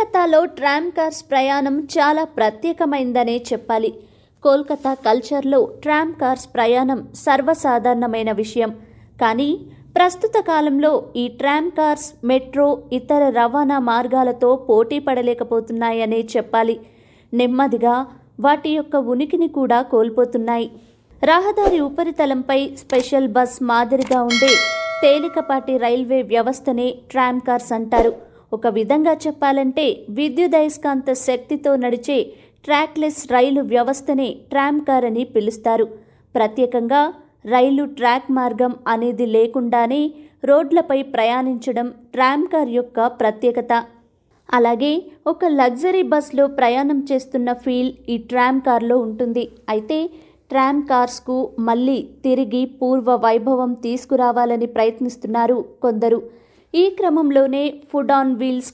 కోల్కతాలో tram cars ప్రయాణం చాలా ప్రత్యేకమైందనే చెప్పాలి కోల్కతా కల్చర్లో ట్రామ్ కార్స్ ప్రయాణం సర్వసాధారణమైన విషయం కానీ ప్రస్తుత కాలంలో ఈ ట్రామ్ కార్స్ మెట్రో ఇతర రవాణా మార్గాలతో పోటీ పడలేకపోతున్నాయనే చెప్పాలి నెమ్మదిగా వాటి యొక్క ఉనికిని కూడా కోల్పోతున్నాయి రహదారి ఉపరితలంపై స్పెషల్ బస్ మాదిరిగా ఉండే తేలికపాటి రైల్వే వ్యవస్థనే ట్రామ్ కార్స్ అంటారు ఒక విధంగా చెప్పాలంటే విద్యుదయస్కాంత శక్తితో నడిచే ట్రాక్లెస్ రైలు వ్యవస్థనే ట్రామ్ కార్ అని పిలుస్తారు ప్రత్యేకంగా రైలు ట్రాక్ మార్గం అనేది లేకుండానే రోడ్లపై ప్రయాణించడం ట్రామ్ కార్ యొక్క ప్రత్యేకత అలాగే ఒక లగ్జరీ బస్లో ప్రయాణం చేస్తున్న ఫీల్ ఈ ట్రామ్ కార్లో ఉంటుంది అయితే ట్రామ్ కార్స్కు మళ్ళీ తిరిగి పూర్వ వైభవం తీసుకురావాలని ప్రయత్నిస్తున్నారు కొందరు ఈ క్రమంలోనే ఫుడ్ ఆన్ వీల్స్